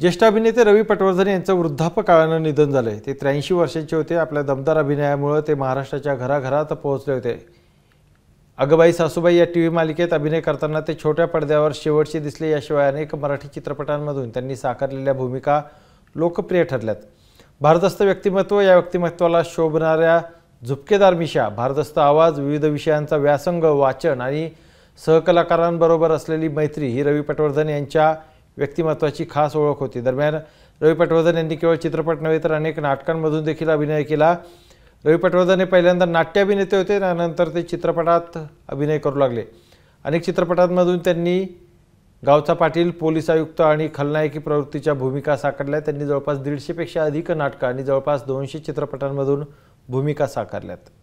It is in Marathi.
ज्येष्ठ अभिनेते रवी पटवर्धन यांचं वृद्धापकाळानं निधन झालंय ते त्र्याऐंशी वर्षांचे होते आपल्या दमदार अभिनयामुळे ते महाराष्ट्राच्या घराघरात पोहोचले होते अगबाई सासूबाई या टी व्ही मालिकेत अभिनय करताना ते छोट्या पडद्यावर शेवटचे दिसले याशिवाय अनेक मराठी चित्रपटांमधून त्यांनी साकारलेल्या भूमिका लोकप्रिय ठरल्यात भारदस्त व्यक्तिमत्व या व्यक्तिमत्वाला शोभणाऱ्या झुपकेदार मिशा भारदस्त आवाज विविध विषयांचा व्यासंग वाचन आणि सहकलाकारांबरोबर असलेली मैत्री ही रवी पटवर्धन यांच्या व्यक्तिमत्वाची खास ओळख होती दरम्यान रवी पटवर्धन यांनी केवळ चित्रपट नव्हे तर अनेक नाटकांमधून देखील अभिनय केला रवी पटवर्धन हे पहिल्यांदा नाट्य अभिनेते होते त्यानंतर ते चित्रपटात अभिनय करू लागले अनेक चित्रपटांमधून त्यांनी गावचा पाटील पोलीस आयुक्त आणि खलनायकी प्रवृत्तीच्या भूमिका साकारल्या त्यांनी जवळपास दीडशेपेक्षा अधिक नाटकं आणि जवळपास दोनशे चित्रपटांमधून भूमिका साकारल्यात